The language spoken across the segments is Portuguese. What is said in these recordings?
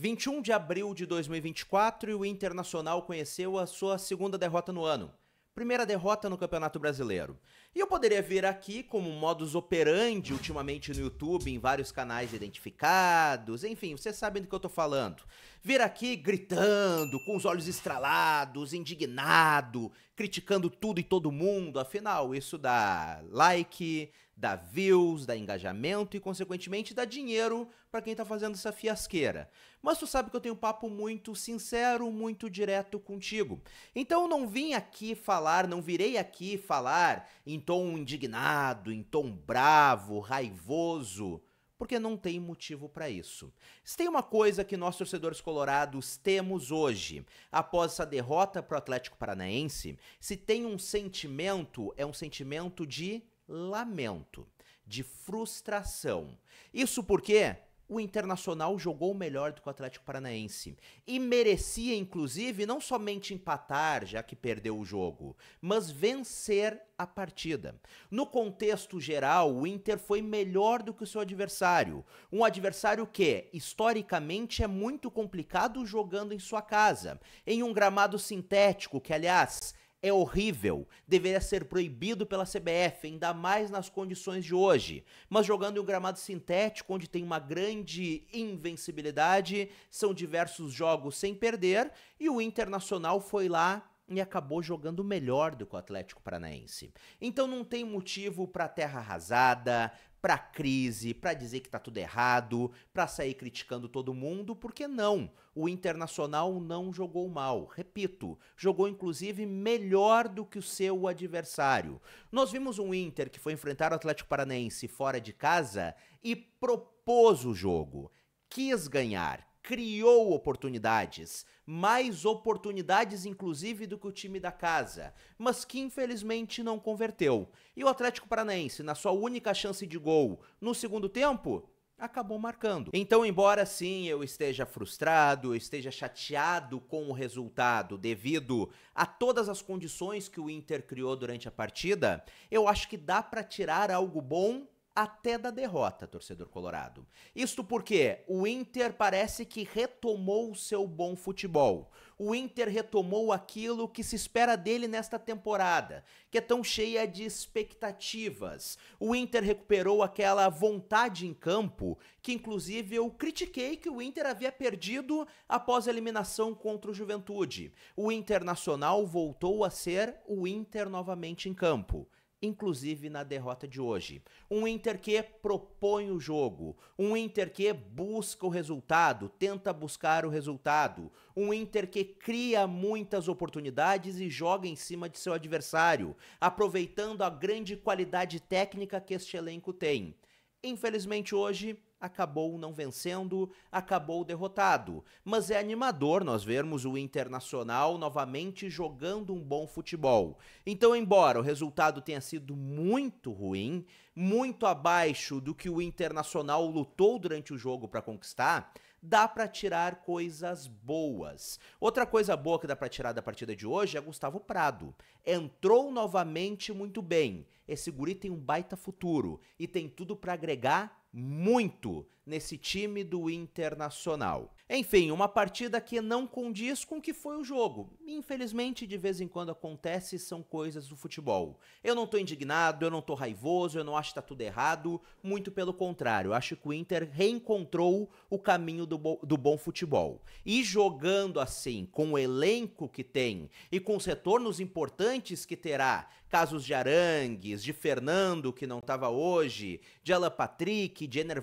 21 de abril de 2024 e o Internacional conheceu a sua segunda derrota no ano. Primeira derrota no Campeonato Brasileiro. E eu poderia ver aqui como modus operandi ultimamente no YouTube, em vários canais identificados, enfim, vocês sabem do que eu tô falando. Vir aqui gritando, com os olhos estralados, indignado, criticando tudo e todo mundo, afinal, isso dá like, dá views, dá engajamento e, consequentemente, dá dinheiro para quem está fazendo essa fiasqueira. Mas tu sabe que eu tenho um papo muito sincero, muito direto contigo. Então eu não vim aqui falar, não virei aqui falar em em tom indignado, em tom bravo, raivoso, porque não tem motivo para isso. Se tem uma coisa que nós torcedores colorados temos hoje, após essa derrota para o Atlético Paranaense, se tem um sentimento, é um sentimento de lamento, de frustração. Isso porque o Internacional jogou melhor do que o Atlético Paranaense. E merecia, inclusive, não somente empatar, já que perdeu o jogo, mas vencer a partida. No contexto geral, o Inter foi melhor do que o seu adversário. Um adversário que, historicamente, é muito complicado jogando em sua casa, em um gramado sintético que, aliás, é horrível, deveria ser proibido pela CBF, ainda mais nas condições de hoje. Mas jogando em um gramado sintético, onde tem uma grande invencibilidade, são diversos jogos sem perder, e o Internacional foi lá e acabou jogando melhor do que o Atlético Paranaense. Então não tem motivo para terra arrasada, para crise, para dizer que tá tudo errado, para sair criticando todo mundo, porque não. O Internacional não jogou mal, repito, jogou inclusive melhor do que o seu adversário. Nós vimos um Inter que foi enfrentar o Atlético Paranaense fora de casa e propôs o jogo, quis ganhar, criou oportunidades, mais oportunidades inclusive do que o time da casa, mas que infelizmente não converteu. E o Atlético Paranaense, na sua única chance de gol no segundo tempo, acabou marcando. Então, embora sim eu esteja frustrado, eu esteja chateado com o resultado devido a todas as condições que o Inter criou durante a partida, eu acho que dá para tirar algo bom até da derrota, torcedor colorado. Isto porque o Inter parece que retomou o seu bom futebol. O Inter retomou aquilo que se espera dele nesta temporada, que é tão cheia de expectativas. O Inter recuperou aquela vontade em campo, que inclusive eu critiquei que o Inter havia perdido após a eliminação contra o Juventude. O Internacional voltou a ser o Inter novamente em campo inclusive na derrota de hoje. Um Inter que propõe o jogo, um Inter que busca o resultado, tenta buscar o resultado, um Inter que cria muitas oportunidades e joga em cima de seu adversário, aproveitando a grande qualidade técnica que este elenco tem. Infelizmente hoje acabou não vencendo, acabou derrotado. Mas é animador nós vermos o Internacional novamente jogando um bom futebol. Então, embora o resultado tenha sido muito ruim, muito abaixo do que o Internacional lutou durante o jogo para conquistar, dá para tirar coisas boas. Outra coisa boa que dá para tirar da partida de hoje é Gustavo Prado. Entrou novamente muito bem. Esse guri tem um baita futuro e tem tudo para agregar muito nesse time do Internacional. Enfim, uma partida que não condiz com o que foi o jogo. Infelizmente, de vez em quando acontece, são coisas do futebol. Eu não tô indignado, eu não tô raivoso, eu não acho que tá tudo errado, muito pelo contrário, acho que o Inter reencontrou o caminho do, bo do bom futebol. E jogando assim, com o elenco que tem e com os retornos importantes que terá, casos de Arangues, de Fernando, que não estava hoje, de Alan Patrick, de Ener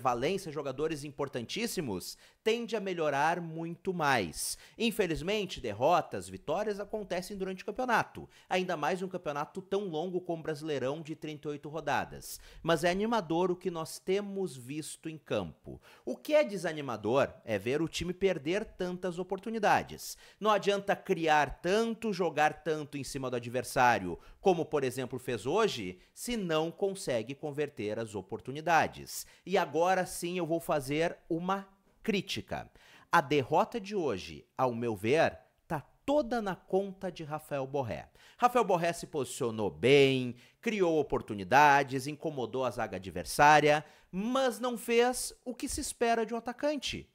jogadores importantíssimos, tende a melhorar muito mais. Infelizmente, derrotas, vitórias acontecem durante o campeonato, ainda mais um campeonato tão longo como o Brasileirão de 38 rodadas. Mas é animador o que nós temos visto em campo. O que é desanimador é ver o time perder tantas oportunidades. Não adianta criar tanto, jogar tanto em cima do adversário, como por exemplo fez hoje, se não consegue converter as oportunidades. E agora sim eu vou fazer uma crítica. A derrota de hoje, ao meu ver, está toda na conta de Rafael Borré. Rafael Borré se posicionou bem, criou oportunidades, incomodou a zaga adversária, mas não fez o que se espera de um atacante.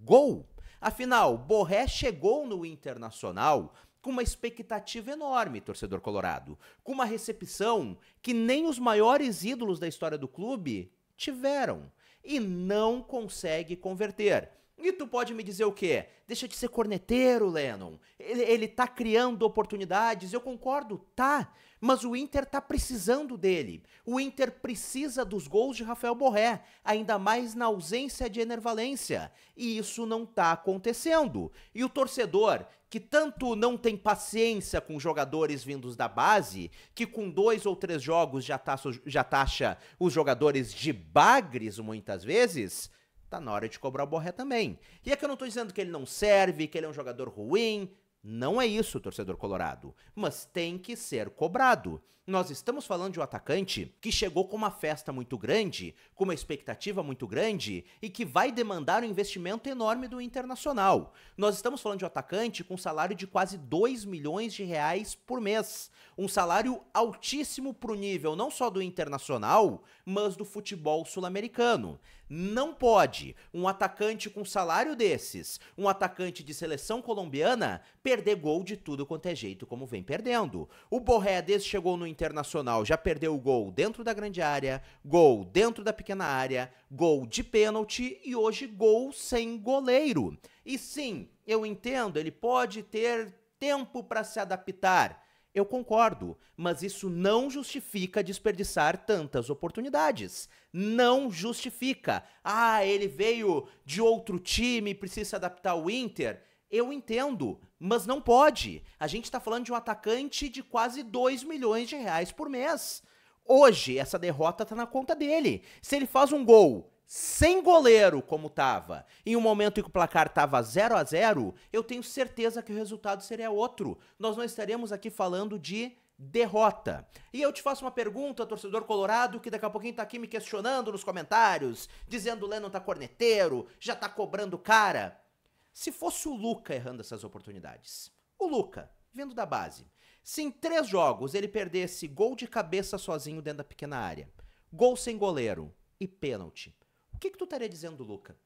Gol! Afinal, Borré chegou no Internacional com uma expectativa enorme, torcedor colorado, com uma recepção que nem os maiores ídolos da história do clube tiveram e não consegue converter. E tu pode me dizer o quê? Deixa de ser corneteiro, Lennon. Ele, ele tá criando oportunidades, eu concordo, tá. Mas o Inter tá precisando dele. O Inter precisa dos gols de Rafael Borré, ainda mais na ausência de enervalência. E isso não tá acontecendo. E o torcedor, que tanto não tem paciência com jogadores vindos da base, que com dois ou três jogos já, tá já taxa os jogadores de bagres muitas vezes tá na hora de cobrar o Borré também. E é que eu não tô dizendo que ele não serve, que ele é um jogador ruim. Não é isso, torcedor colorado. Mas tem que ser cobrado. Nós estamos falando de um atacante que chegou com uma festa muito grande, com uma expectativa muito grande e que vai demandar um investimento enorme do internacional. Nós estamos falando de um atacante com um salário de quase 2 milhões de reais por mês. Um salário altíssimo para o nível não só do internacional, mas do futebol sul-americano. Não pode um atacante com salário desses, um atacante de seleção colombiana, perder gol de tudo quanto é jeito, como vem perdendo. O Borré, desde chegou no Internacional, já perdeu o gol dentro da grande área, gol dentro da pequena área, gol de pênalti e hoje gol sem goleiro. E sim, eu entendo, ele pode ter tempo para se adaptar eu concordo, mas isso não justifica desperdiçar tantas oportunidades. Não justifica. Ah, ele veio de outro time, precisa se adaptar ao Inter. Eu entendo, mas não pode. A gente está falando de um atacante de quase 2 milhões de reais por mês. Hoje, essa derrota está na conta dele. Se ele faz um gol sem goleiro, como estava, em um momento em que o placar estava 0 a 0 eu tenho certeza que o resultado seria outro. Nós não estaremos aqui falando de derrota. E eu te faço uma pergunta, torcedor colorado, que daqui a pouquinho tá aqui me questionando nos comentários, dizendo o Lennon tá corneteiro, já tá cobrando cara. Se fosse o Luca errando essas oportunidades, o Luca, vindo da base, se em três jogos ele perdesse gol de cabeça sozinho dentro da pequena área, gol sem goleiro e pênalti, que, que tu estaria dizendo Luca?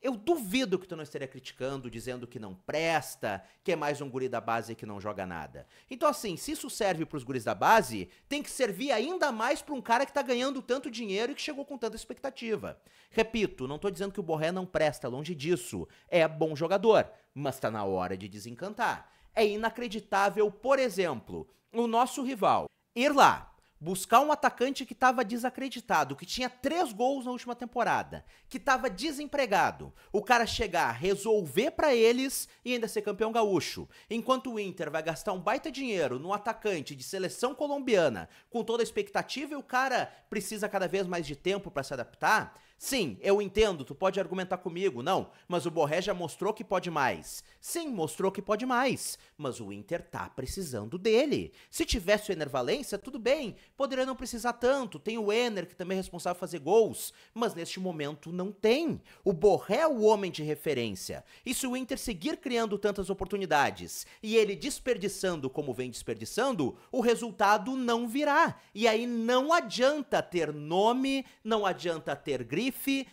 Eu duvido que tu não estaria criticando, dizendo que não presta, que é mais um guri da base que não joga nada. Então, assim, se isso serve para os guris da base, tem que servir ainda mais para um cara que está ganhando tanto dinheiro e que chegou com tanta expectativa. Repito, não estou dizendo que o Borré não presta, longe disso. É bom jogador, mas está na hora de desencantar. É inacreditável, por exemplo, o nosso rival ir lá, buscar um atacante que estava desacreditado, que tinha três gols na última temporada, que estava desempregado, o cara chegar, resolver para eles e ainda ser campeão gaúcho. Enquanto o Inter vai gastar um baita dinheiro num atacante de seleção colombiana, com toda a expectativa e o cara precisa cada vez mais de tempo para se adaptar, Sim, eu entendo, tu pode argumentar comigo, não, mas o Borré já mostrou que pode mais. Sim, mostrou que pode mais, mas o Inter tá precisando dele. Se tivesse o Ener Valência, tudo bem, poderia não precisar tanto, tem o Ener que também é responsável por fazer gols, mas neste momento não tem. O Borré é o homem de referência. E se o Inter seguir criando tantas oportunidades e ele desperdiçando como vem desperdiçando, o resultado não virá. E aí não adianta ter nome, não adianta ter grito,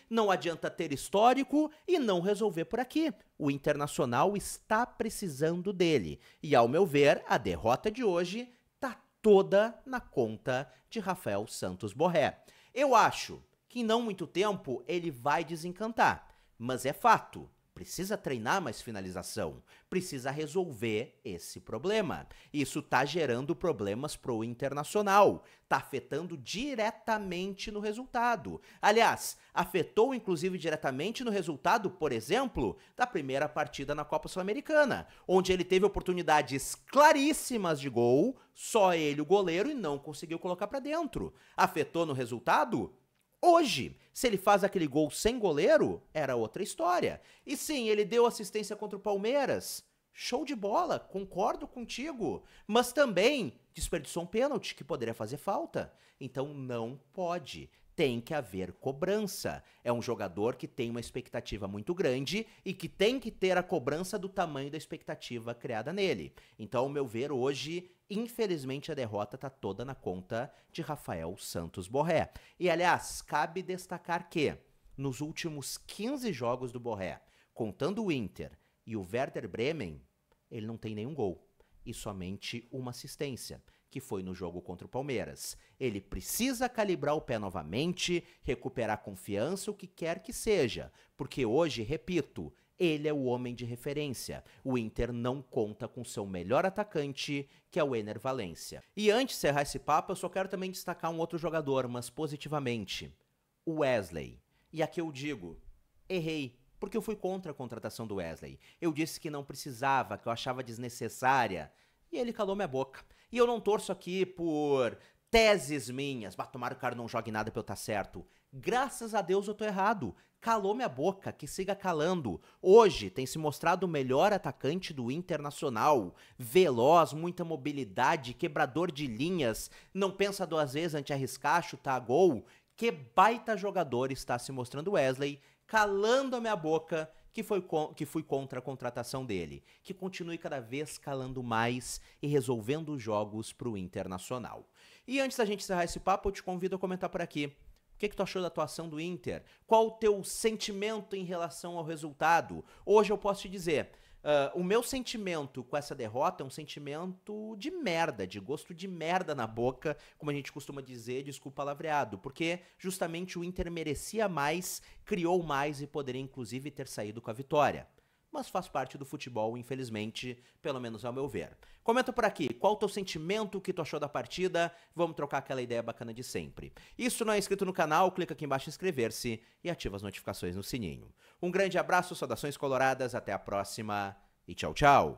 não adianta ter histórico e não resolver por aqui. O Internacional está precisando dele. E ao meu ver, a derrota de hoje tá toda na conta de Rafael Santos Borré. Eu acho que em não muito tempo ele vai desencantar, mas é fato Precisa treinar mais finalização, precisa resolver esse problema. Isso está gerando problemas para o internacional, está afetando diretamente no resultado. Aliás, afetou inclusive diretamente no resultado, por exemplo, da primeira partida na Copa Sul-Americana, onde ele teve oportunidades claríssimas de gol, só ele o goleiro e não conseguiu colocar para dentro. Afetou no resultado? hoje. Se ele faz aquele gol sem goleiro, era outra história. E sim, ele deu assistência contra o Palmeiras. Show de bola, concordo contigo. Mas também desperdiçou um pênalti que poderia fazer falta. Então não pode tem que haver cobrança. É um jogador que tem uma expectativa muito grande e que tem que ter a cobrança do tamanho da expectativa criada nele. Então, ao meu ver, hoje, infelizmente, a derrota está toda na conta de Rafael Santos Borré. E, aliás, cabe destacar que, nos últimos 15 jogos do Borré, contando o Inter e o Werder Bremen, ele não tem nenhum gol e somente uma assistência que foi no jogo contra o Palmeiras. Ele precisa calibrar o pé novamente, recuperar confiança, o que quer que seja, porque hoje, repito, ele é o homem de referência. O Inter não conta com seu melhor atacante, que é o Ener Valência. E antes de encerrar esse papo, eu só quero também destacar um outro jogador, mas positivamente, o Wesley. E aqui eu digo, errei, porque eu fui contra a contratação do Wesley. Eu disse que não precisava, que eu achava desnecessária, e ele calou minha boca. E eu não torço aqui por teses minhas. Bah, tomara que o cara não jogue nada pra eu estar tá certo. Graças a Deus eu tô errado. Calou minha boca, que siga calando. Hoje tem se mostrado o melhor atacante do Internacional. Veloz, muita mobilidade, quebrador de linhas, não pensa duas vezes ante arriscar, chutar gol. Que baita jogador está se mostrando Wesley, calando a minha boca que, foi que fui contra a contratação dele, que continue cada vez calando mais e resolvendo jogos para o Internacional. E antes da gente encerrar esse papo, eu te convido a comentar por aqui. O que, que, tu achou da atuação do Inter? Qual o teu sentimento em relação ao resultado? Hoje eu posso te dizer, Uh, o meu sentimento com essa derrota é um sentimento de merda, de gosto de merda na boca, como a gente costuma dizer, desculpa palavreado, porque justamente o Inter merecia mais, criou mais e poderia inclusive ter saído com a vitória mas faz parte do futebol, infelizmente, pelo menos ao meu ver. Comenta por aqui, qual o teu sentimento, o que tu achou da partida, vamos trocar aquela ideia bacana de sempre. Isso não é inscrito no canal, clica aqui embaixo em inscrever-se e ativa as notificações no sininho. Um grande abraço, saudações coloradas, até a próxima e tchau, tchau!